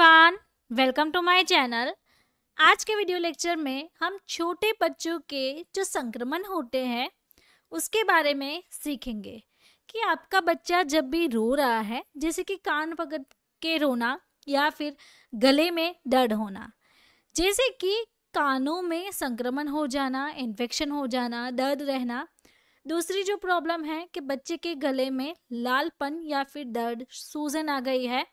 everyone welcome to my channel आज के video lecture में हम छोटे बच्चों के जो संक्रमण होते हैं उसके बारे में सीखेंगे कि आपका बच्चा जब भी रो रहा है जैसे कि कान पकड़ के रोना या फिर गले में दर्द होना जैसे कि कानों में संक्रमण हो जाना इन्फेक्शन हो जाना दर्द रहना दूसरी जो प्रॉब्लम है कि बच्चे के गले में लालपन या फिर दर्द सूजन आ गई है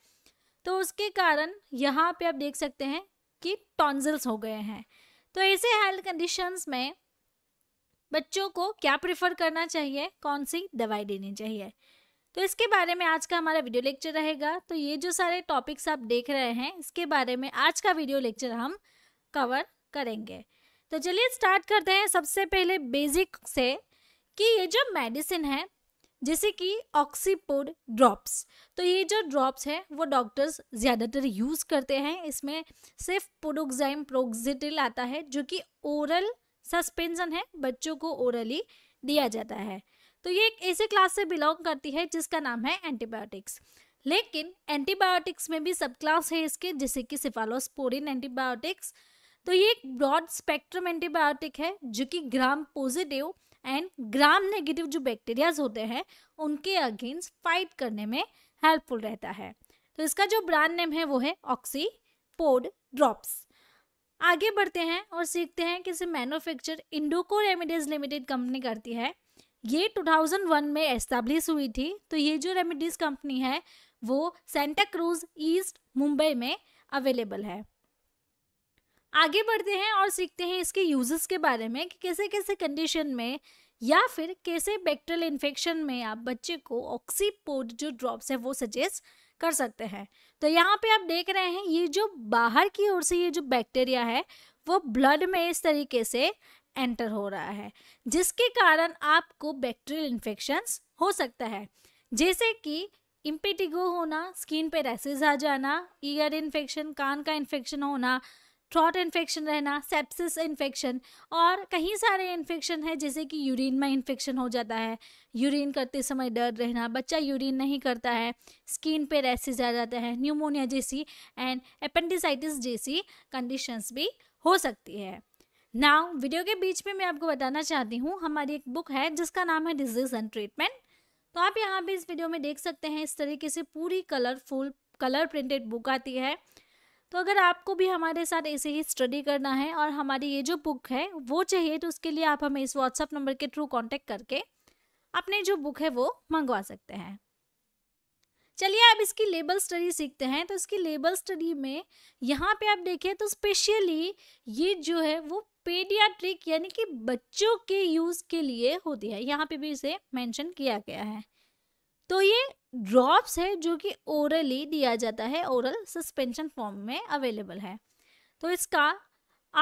तो उसके कारण यहाँ पे आप देख सकते हैं कि टॉन्जल्स हो गए हैं तो ऐसे हेल्थ कंडीशंस में बच्चों को क्या प्रेफर करना चाहिए कौन सी दवाई देनी चाहिए तो इसके बारे में आज का हमारा वीडियो लेक्चर रहेगा तो ये जो सारे टॉपिक्स आप देख रहे हैं इसके बारे में आज का वीडियो लेक्चर हम कवर करेंगे तो चलिए स्टार्ट करते हैं सबसे पहले बेसिक से कि ये जो मेडिसिन है जैसे कि ऑक्सीपोड ड्रॉप्स तो ये जो ड्रॉप्स हैं वो डॉक्टर्स ज़्यादातर यूज़ करते हैं इसमें सिर्फ पोडोक्साइम प्रोक्सिटिल आता है जो कि ओरल सस्पेंशन है बच्चों को ओरली दिया जाता है तो ये एक ऐसे क्लास से बिलोंग करती है जिसका नाम है एंटीबायोटिक्स लेकिन एंटीबायोटिक्स में भी सब क्लास है इसके जैसे कि सिफालोस्पोरिन एंटीबायोटिक्स तो ये एक ब्रॉड स्पेक्ट्रम एंटीबायोटिक है जो कि gram positive and gram negative जो बैक्टीरियाज होते हैं उनके अगेंस्ट फाइट करने में हेल्पफुल रहता है तो इसका जो ब्रांड नेम है वो है ऑक्सी पोड ड्रॉप्स आगे बढ़ते हैं और सीखते हैं कि इसे manufacture Indoco remedies limited company करती है ये 2001 में एस्टेब्लिश हुई थी तो ये जो रेमिडीज कंपनी है वो सेंटा क्रूज ईस्ट मुंबई में अवेलेबल है आगे बढ़ते हैं और सीखते हैं इसके यूजेस के बारे में कि कैसे कैसे कंडीशन में या फिर कैसे बैक्टेरियल इन्फेक्शन में आप बच्चे को ऑक्सीपोड जो ड्रॉप्स है वो सजेस्ट कर सकते हैं तो यहाँ पे आप देख रहे हैं ये जो बाहर की ओर से ये जो बैक्टीरिया है वो ब्लड में इस तरीके से एंटर हो रहा है जिसके कारण आपको बैक्टीरियल इन्फेक्शंस हो सकता है जैसे कि इम्पेटिगो होना स्किन पे रैसेज आ जाना ईयर इन्फेक्शन कान का इन्फेक्शन होना थ्रॉट इन्फेक्शन रहना सेप्सिस इन्फेक्शन और कहीं सारे इन्फेक्शन है जैसे कि यूरिन में इन्फेक्शन हो जाता है यूरिन करते समय डर रहना बच्चा यूरिन नहीं करता है स्किन पे रैसेज आ जाता है न्यूमोनिया जैसी एंड अपेंडिसाइटिस जैसी कंडीशंस भी हो सकती है नाउ वीडियो के बीच में मैं आपको बताना चाहती हूँ हमारी एक बुक है जिसका नाम है डिजीज एंड ट्रीटमेंट तो आप यहाँ पे इस वीडियो में देख सकते हैं इस तरीके से पूरी कलरफुल कलर प्रिंटेड बुक आती है तो अगर आपको भी हमारे साथ ऐसे ही स्टडी करना है और हमारी ये जो बुक है वो चाहिए तो उसके लिए आप हमें इस व्हाट्सअप नंबर के थ्रू कॉन्टेक्ट करके अपने जो बुक है वो मंगवा सकते हैं चलिए अब इसकी लेबल स्टडी सीखते हैं तो इसकी लेबल स्टडी में यहाँ पे आप देखें तो स्पेशली ये जो है वो पेडियाट्रिक यानी कि बच्चों के यूज़ के लिए होती है यहाँ पे भी इसे मेंशन किया गया है तो ये ड्रॉप्स है जो कि ओरली दिया जाता है ओरल सस्पेंशन फॉर्म में अवेलेबल है तो इसका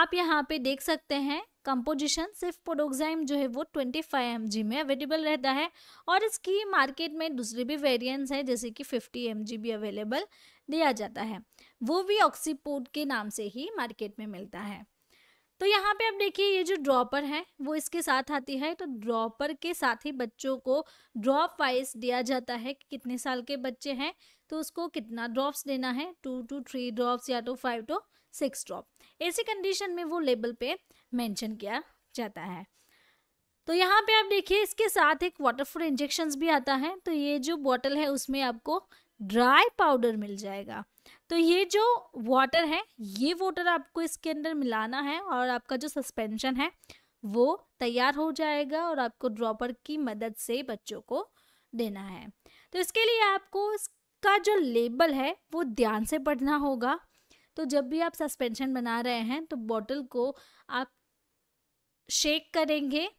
आप यहाँ पे देख सकते हैं कंपोजिशन सिर्फ पोडोक्साइम जो है वो 25 फाइव में अवेलेबल रहता है और इसकी मार्केट में दूसरे भी वेरिएंट्स हैं जैसे कि 50 एम भी अवेलेबल दिया जाता है वो भी ऑक्सीपोड के नाम से ही मार्केट में मिलता है तो यहाँ पे आप देखिए ये जो ड्रॉपर है वो इसके साथ आती है तो ड्रॉपर के साथ ही बच्चों को ड्रॉप वाइज दिया जाता है कि कितने साल के बच्चे हैं तो उसको कितना ड्रॉप्स देना है टू टू थ्री ड्रॉप्स या तो फाइव टू सिक्स ड्रॉप ऐसी कंडीशन में वो लेबल पे मेंशन किया जाता है तो यहाँ पे आप देखिए इसके साथ एक वाटर फॉर इंजेक्शन भी आता है तो ये जो बॉटल है उसमें आपको ड्राई पाउडर मिल जाएगा तो ये जो वाटर है ये वाटर आपको इसके अंदर मिलाना है और आपका जो सस्पेंशन है वो तैयार हो जाएगा और आपको ड्रॉपर की मदद से बच्चों को देना है तो इसके लिए आपको इसका जो लेबल है वो ध्यान से पढ़ना होगा तो जब भी आप सस्पेंशन बना रहे हैं तो बॉटल को आप शेक करेंगे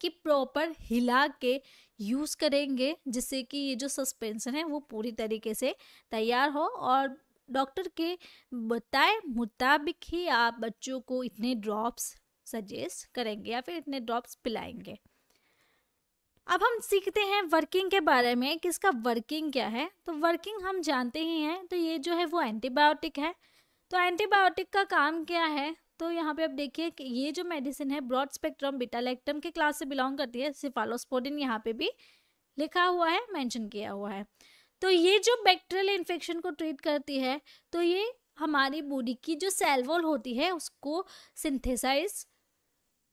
कि प्रॉपर हिला के यूज़ करेंगे जिससे कि ये जो सस्पेंसन है वो पूरी तरीके से तैयार हो और डॉक्टर के बताए मुताबिक ही आप बच्चों को इतने ड्रॉप्स सजेस्ट करेंगे या फिर इतने ड्रॉप्स पिलाएंगे अब हम सीखते हैं वर्किंग के बारे में कि इसका वर्किंग क्या है तो वर्किंग हम जानते ही हैं तो ये जो है वो एंटीबायोटिक है तो एंटीबायोटिक का काम क्या है तो यहाँ पे आप देखिए कि ये जो मेडिसिन है ब्रॉड स्पेक्ट्रम बिटालेक्टम के क्लास से बिलोंग करती है सिफालोस्पोडिन यहाँ पे भी लिखा हुआ है मेंशन किया हुआ है तो ये जो बैक्टीरियल इन्फेक्शन को ट्रीट करती है तो ये हमारी बॉडी की जो सेलवॉल होती है उसको सिंथेसाइज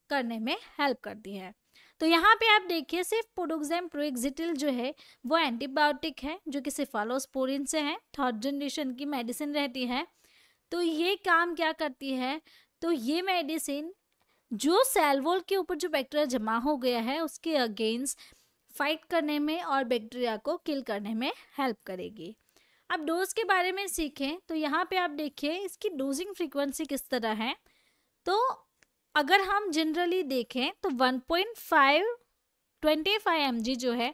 करने में हेल्प करती है तो यहाँ पे आप देखिए सिर्फ पोडोक्सैम प्रोएक्जिटिल जो है वो एंटीबायोटिक है जो कि सिफालोस्पोरिन से है थर्ड जनरेशन की मेडिसिन रहती है तो ये काम क्या करती है तो ये मेडिसिन जो सेलवोल के ऊपर जो बैक्टीरिया जमा हो गया है उसके अगेंस्ट फाइट करने में और बैक्टीरिया को किल करने में हेल्प करेगी अब डोज के बारे में सीखें तो यहाँ पे आप देखिए इसकी डोजिंग फ्रीक्वेंसी किस तरह है तो अगर हम जनरली देखें तो 1.5 25 mg जो है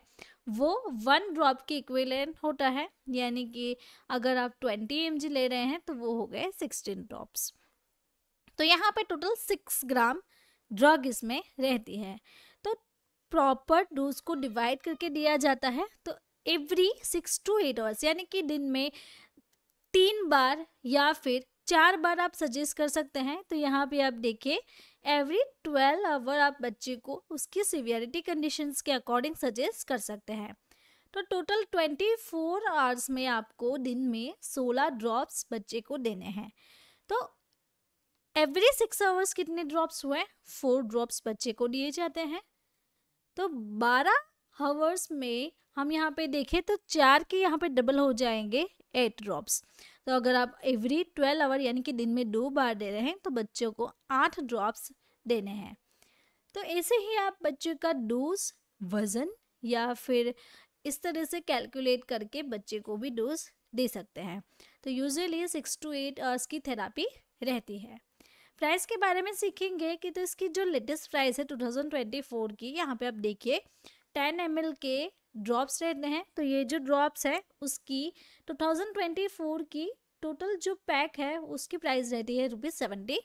वो वन ड्रॉप के इक्विलेंट होता है यानी कि अगर आप 20 एम ले रहे हैं तो वो हो गए 16 ड्रॉप्स तो यहाँ पे टोटल सिक्स ग्राम ड्रग इसमें रहती है तो प्रॉपर डोज को डिवाइड करके दिया जाता है तो every six to eight hours यानी कि दिन में तीन बार या फिर चार बार आप सजेस्ट कर सकते हैं तो यहाँ पे आप देखिए एवरी ट्वेल्व आवर आप बच्चे को उसकी सीवियरिटी कंडीशंस के अकॉर्डिंग सजेस्ट कर सकते हैं तो टोटल ट्वेंटी फोर आवर्स में आपको दिन में सोलह ड्रॉप्स बच्चे को देने हैं तो एवरी सिक्स आवर्स कितने ड्रॉप्स हुए फोर ड्रॉप्स बच्चे को दिए जाते हैं तो बारह हावर्स में हम यहाँ पे देखें तो चार के यहाँ पे डबल हो जाएंगे एट ड्रॉप्स तो अगर आप एवरी ट्वेल्व आवर यानी कि दिन में दो बार दे रहे हैं तो बच्चों को आठ ड्रॉप्स देने हैं तो ऐसे ही आप बच्चे का डोज वज़न या फिर इस तरह से कैलकुलेट करके बच्चे को भी डोज दे सकते हैं तो usually six to eight hours की थेरापी रहती है प्राइस के बारे में सीखेंगे कि तो इसकी जो लेटेस्ट प्राइस है 2024 की यहाँ पे आप देखिए 10 एम के ड्रॉप्स रहते हैं तो ये जो ड्रॉप्स है उसकी 2024 की टोटल जो पैक है उसकी प्राइस रहती है रुपीज़ सेवेंटी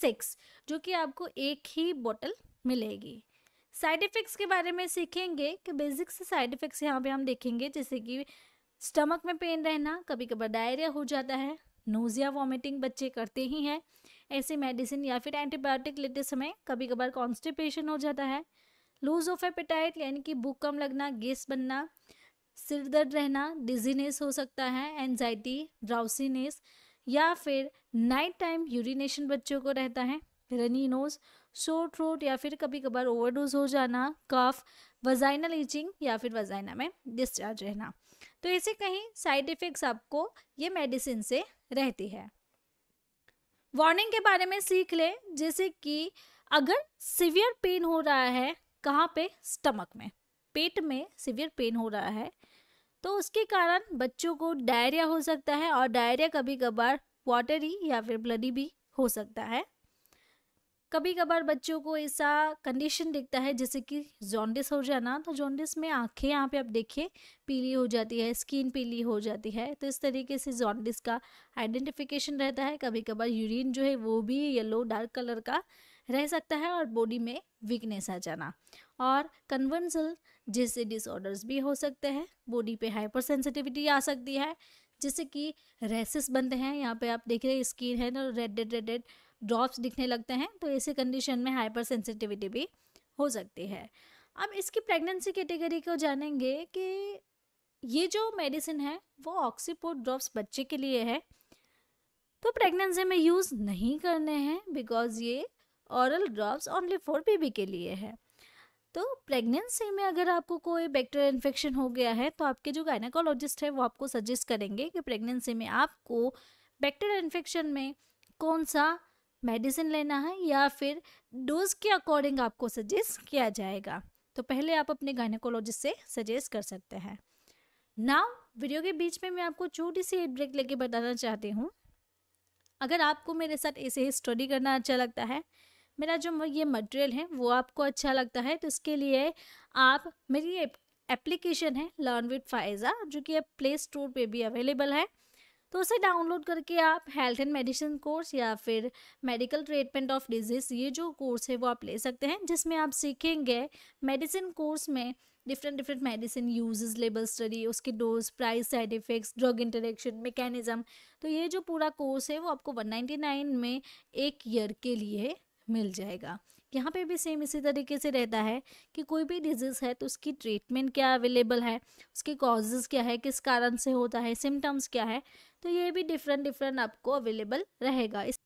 सिक्स जो कि आपको एक ही बोतल मिलेगी साइड इफ़ेक्ट्स के बारे में सीखेंगे कि बेसिक से साइड इफ़ेक्ट्स यहाँ पे हम देखेंगे जैसे कि स्टमक में पेन रहना कभी कभार डायरिया हो जाता है नोज़िया वॉमिटिंग बच्चे करते ही हैं ऐसे मेडिसिन या फिर एंटीबायोटिक लेते समय कभी कभार कॉन्स्टिपेशन हो जाता है लूज ऑफ एपेटाइट यानी कि भूख कम लगना गैस बनना सिर दर्द रहना डिजीनेस हो सकता है एनजाइटी ड्राउसीनेस या फिर नाइट टाइम यूरिनेशन बच्चों को रहता है रनी नोज शोर थ्रोट या फिर कभी कभार ओवरडोज हो जाना कफ वजाइनल ईचिंग या फिर वजाइना में डिस्चार्ज रहना तो ऐसे कहीं साइड इफ़ेक्ट्स आपको ये मेडिसिन से रहती है वार्निंग के बारे में सीख लें जैसे कि अगर सिवियर पेन हो रहा है कहाँ पे स्टमक में पेट में सिवियर पेन हो रहा है तो उसके कारण बच्चों को डायरिया हो सकता है और डायरिया कभी कभार वाटरी या फिर ब्लडी भी हो सकता है कभी कभार बच्चों को ऐसा कंडीशन दिखता है जैसे कि जॉन्डिस हो जाना तो जॉन्डिस में आंखें यहाँ पे आप देखिए पीली हो जाती है स्किन पीली हो जाती है तो इस तरीके से जॉन्डिस का आइडेंटिफिकेशन रहता है कभी कभार यूरिन जो है वो भी येलो डार्क कलर का रह सकता है और बॉडी में वीकनेस आ जाना और कन्वर्सल जैसे डिसऑर्डर्स भी हो सकते हैं बॉडी पे हाइपर सेंसिटिविटी आ सकती है जिससे कि रेसेस बनते हैं यहाँ पे आप देख रहे हैं स्किन है ना red red red red drops दिखने लगते हैं तो ऐसे कंडीशन में हाइपर सेंसिटिविटी भी हो सकती है अब इसकी प्रेगनेंसी कैटेगरी को जानेंगे कि ये जो मेडिसिन है वो ऑक्सीपोट ड्रॉप्स बच्चे के लिए है तो प्रेगनेंसी में यूज़ नहीं करने हैं बिकॉज ये aural drops only for baby के लिए है तो प्रेगनेंसी में अगर आपको कोई बैक्टीरियल इन्फेक्शन हो गया है तो आपके जो गायनाकोलॉजिस्ट है वो आपको सजेस्ट करेंगे कि प्रेगनेंसी में आपको बैक्टीरियल इन्फेक्शन में कौन सा मेडिसिन लेना है या फिर डोज के अकॉर्डिंग आपको सजेस्ट किया जाएगा तो पहले आप अपने गायनाकोलॉजिस्ट से सजेस्ट कर सकते हैं नाउ वीडियो के बीच में मैं आपको छोटी सी एक ब्रेक लेके बताना चाहती हूँ अगर आपको मेरे साथ ऐसे ही स्टडी करना अच्छा लगता है मेरा जो ये मटेरियल है वो आपको अच्छा लगता है तो इसके लिए आप मेरी एप्लीकेशन है लर्न विद फाइजा जो कि अब प्ले स्टोर पर भी अवेलेबल है तो उसे डाउनलोड करके आप हेल्थ एंड मेडिसिन कोर्स या फिर मेडिकल ट्रीटमेंट ऑफ डिजीज़ ये जो कोर्स है वो आप ले सकते हैं जिसमें आप सीखेंगे मेडिसिन कोर्स में different different medicine uses label study उसके dose price side effects drug interaction mechanism तो ये जो पूरा कोर्स है वो आपको 199 में एक ईयर के लिए मिल जाएगा यहाँ पे भी सेम इसी तरीके से रहता है कि कोई भी डिजीज़ है तो उसकी ट्रीटमेंट क्या अवेलेबल है उसके कॉजेज़ क्या है किस कारण से होता है सिम्टम्स क्या है तो ये भी डिफरेंट डिफरेंट आपको अवेलेबल रहेगा इस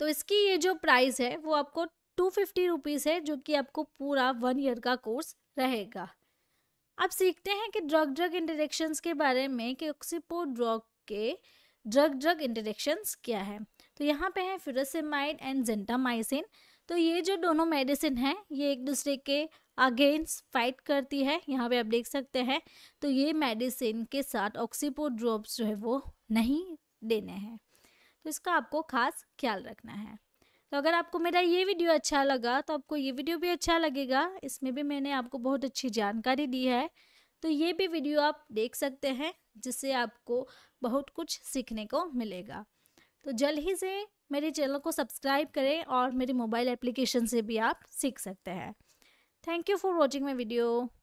तो इसकी ये जो प्राइस है वो आपको टू फिफ्टी रुपीज़ है जो कि आपको पूरा वन ईयर का कोर्स रहेगा अब सीखते हैं कि ड्रग ड्रग इंटरेक्शंस के बारे में कि ऑक्सीपो ड्रग के ड्रग ड्रग इंटरेक्शंस क्या है तो यहाँ पे है फ्यूरसिमाइड एंड जेंटामाइसिन तो ये जो दोनों मेडिसिन हैं ये एक दूसरे के अगेंस्ट फाइट करती है यहाँ पे आप देख सकते हैं तो ये मेडिसिन के साथ ऑक्सीपो ड्रॉप्स जो है वो नहीं देने हैं तो इसका आपको खास ख्याल रखना है तो अगर आपको मेरा ये वीडियो अच्छा लगा तो आपको ये वीडियो भी अच्छा लगेगा इसमें भी मैंने आपको बहुत अच्छी जानकारी दी है तो ये भी वीडियो आप देख सकते हैं जिससे आपको बहुत कुछ सीखने को मिलेगा तो जल्द ही से मेरे चैनल को सब्सक्राइब करें और मेरे मोबाइल एप्लीकेशन से भी आप सीख सकते हैं thank you for watching my video